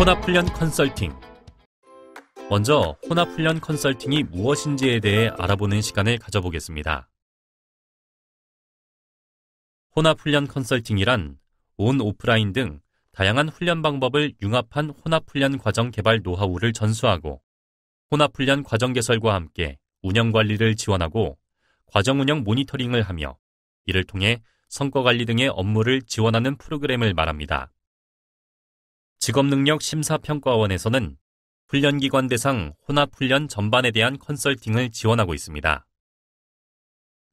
혼합훈련 컨설팅 먼저 혼합훈련 컨설팅이 무엇인지에 대해 알아보는 시간을 가져보겠습니다. 혼합훈련 컨설팅이란 온, 오프라인 등 다양한 훈련 방법을 융합한 혼합훈련 과정 개발 노하우를 전수하고 혼합훈련 과정 개설과 함께 운영관리를 지원하고 과정 운영 모니터링을 하며 이를 통해 성과관리 등의 업무를 지원하는 프로그램을 말합니다. 직업능력심사평가원에서는 훈련기관 대상 혼합훈련 전반에 대한 컨설팅을 지원하고 있습니다.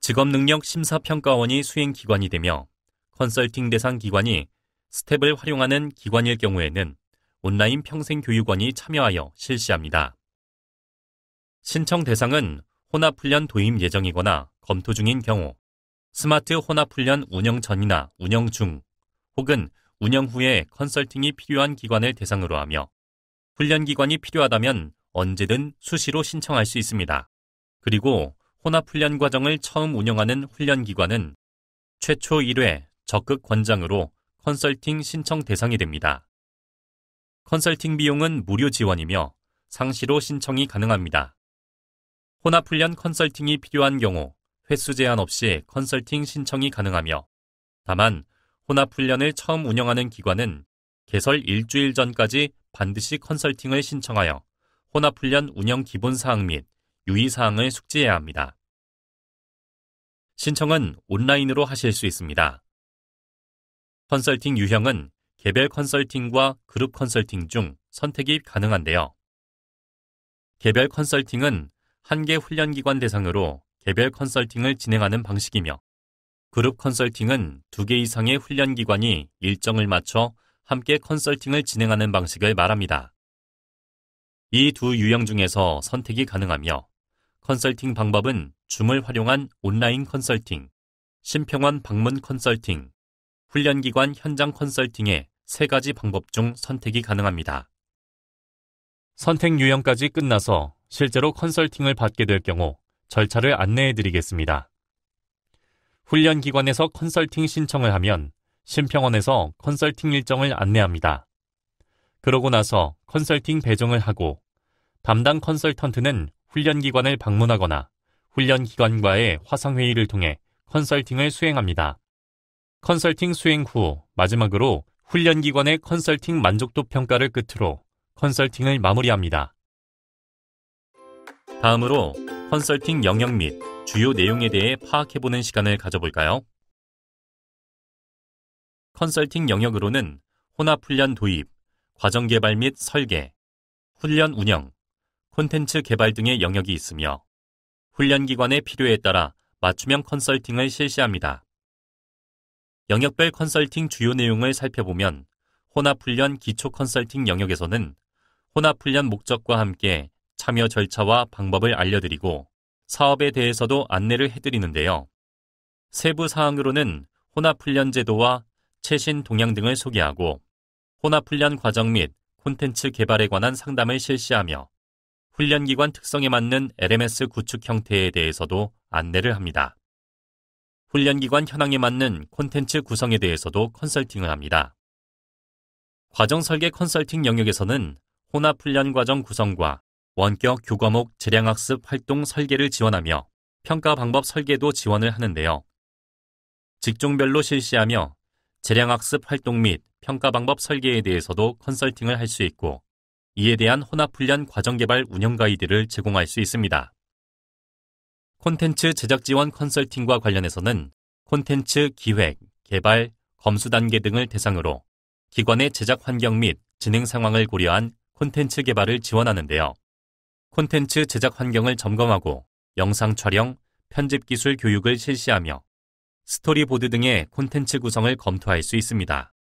직업능력심사평가원이 수행기관이 되며 컨설팅 대상 기관이 스텝을 활용하는 기관일 경우에는 온라인 평생교육원이 참여하여 실시합니다. 신청 대상은 혼합훈련 도입 예정이거나 검토 중인 경우, 스마트 혼합훈련 운영 전이나 운영 중, 혹은 운영 후에 컨설팅이 필요한 기관을 대상으로 하며 훈련 기관이 필요하다면 언제든 수시로 신청할 수 있습니다. 그리고 혼합 훈련 과정을 처음 운영하는 훈련 기관은 최초 1회 적극 권장으로 컨설팅 신청 대상이 됩니다. 컨설팅 비용은 무료 지원이며 상시로 신청이 가능합니다. 혼합 훈련 컨설팅이 필요한 경우 횟수 제한 없이 컨설팅 신청이 가능하며 다만 혼합훈련을 처음 운영하는 기관은 개설 일주일 전까지 반드시 컨설팅을 신청하여 혼합훈련 운영 기본사항 및 유의사항을 숙지해야 합니다. 신청은 온라인으로 하실 수 있습니다. 컨설팅 유형은 개별 컨설팅과 그룹 컨설팅 중 선택이 가능한데요. 개별 컨설팅은 한 개 훈련기관 대상으로 개별 컨설팅을 진행하는 방식이며 그룹 컨설팅은 두 개 이상의 훈련기관이 일정을 맞춰 함께 컨설팅을 진행하는 방식을 말합니다. 이 두 유형 중에서 선택이 가능하며 컨설팅 방법은 줌을 활용한 온라인 컨설팅, 심평원 방문 컨설팅, 훈련기관 현장 컨설팅의 세 가지 방법 중 선택이 가능합니다. 선택 유형까지 끝나서 실제로 컨설팅을 받게 될 경우 절차를 안내해 드리겠습니다. 훈련기관에서 컨설팅 신청을 하면 심평원에서 컨설팅 일정을 안내합니다. 그러고 나서 컨설팅 배정을 하고 담당 컨설턴트는 훈련기관을 방문하거나 훈련기관과의 화상회의를 통해 컨설팅을 수행합니다. 컨설팅 수행 후 마지막으로 훈련기관의 컨설팅 만족도 평가를 끝으로 컨설팅을 마무리합니다. 다음으로 컨설팅 영역 및 주요 내용에 대해 파악해보는 시간을 가져볼까요? 컨설팅 영역으로는 혼합 훈련 도입, 과정 개발 및 설계, 훈련 운영, 콘텐츠 개발 등의 영역이 있으며 훈련 기관의 필요에 따라 맞춤형 컨설팅을 실시합니다. 영역별 컨설팅 주요 내용을 살펴보면 혼합훈련 기초 컨설팅 영역에서는 혼합훈련 목적과 함께 참여 절차와 방법을 알려드리고 사업에 대해서도 안내를 해드리는데요. 세부 사항으로는 혼합훈련 제도와 최신 동향 등을 소개하고 혼합훈련 과정 및 콘텐츠 개발에 관한 상담을 실시하며 훈련기관 특성에 맞는 LMS 구축 형태에 대해서도 안내를 합니다. 훈련기관 현황에 맞는 콘텐츠 구성에 대해서도 컨설팅을 합니다. 과정 설계 컨설팅 영역에서는 혼합 훈련 과정 구성과 원격 교과목 재량학습 활동 설계를 지원하며 평가 방법 설계도 지원을 하는데요. 직종별로 실시하며 재량학습 활동 및 평가 방법 설계에 대해서도 컨설팅을 할 수 있고 이에 대한 혼합훈련 과정 개발 운영 가이드를 제공할 수 있습니다. 콘텐츠 제작 지원 컨설팅과 관련해서는 콘텐츠 기획, 개발, 검수 단계 등을 대상으로 기관의 제작 환경 및 진행 상황을 고려한 콘텐츠 개발을 지원하는데요. 콘텐츠 제작 환경을 점검하고 영상 촬영, 편집 기술 교육을 실시하며 스토리보드 등의 콘텐츠 구성을 검토할 수 있습니다.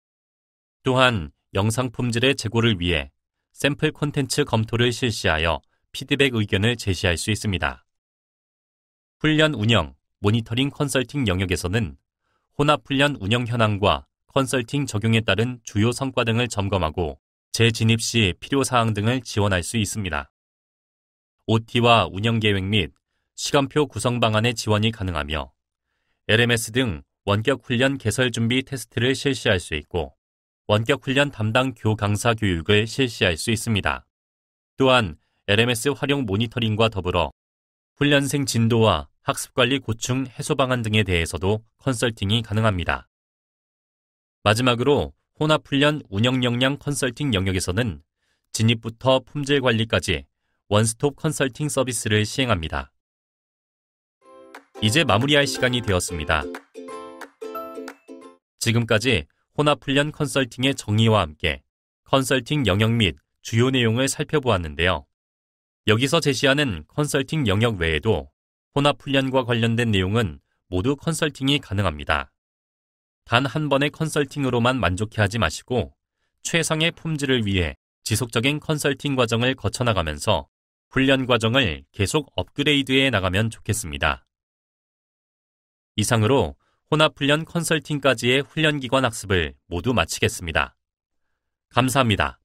또한 영상 품질의 제고를 위해 샘플 콘텐츠 검토를 실시하여 피드백 의견을 제시할 수 있습니다. 훈련 운영, 모니터링 컨설팅 영역에서는 혼합 훈련 운영 현황과 컨설팅 적용에 따른 주요 성과 등을 점검하고 재진입 시 필요 사항 등을 지원할 수 있습니다. OT와 운영 계획 및 시간표 구성 방안의 지원이 가능하며 LMS 등 원격 훈련 개설 준비 테스트를 실시할 수 있고 원격 훈련 담당 교 강사 교육을 실시할 수 있습니다. 또한 LMS 활용 모니터링과 더불어 훈련생 진도와 학습관리 고충 해소 방안 등에 대해서도 컨설팅이 가능합니다. 마지막으로 혼합훈련 운영 역량 컨설팅 영역에서는 진입부터 품질 관리까지 원스톱 컨설팅 서비스를 시행합니다. 이제 마무리할 시간이 되었습니다. 지금까지 혼합 훈련 컨설팅의 정의와 함께 컨설팅 영역 및 주요 내용을 살펴보았는데요. 여기서 제시하는 컨설팅 영역 외에도 혼합 훈련과 관련된 내용은 모두 컨설팅이 가능합니다. 단 한 번의 컨설팅으로만 만족해 하지 마시고 최상의 품질을 위해 지속적인 컨설팅 과정을 거쳐나가면서 훈련 과정을 계속 업그레이드해 나가면 좋겠습니다. 이상으로 혼합훈련 컨설팅까지의 훈련기관 학습을 모두 마치겠습니다. 감사합니다.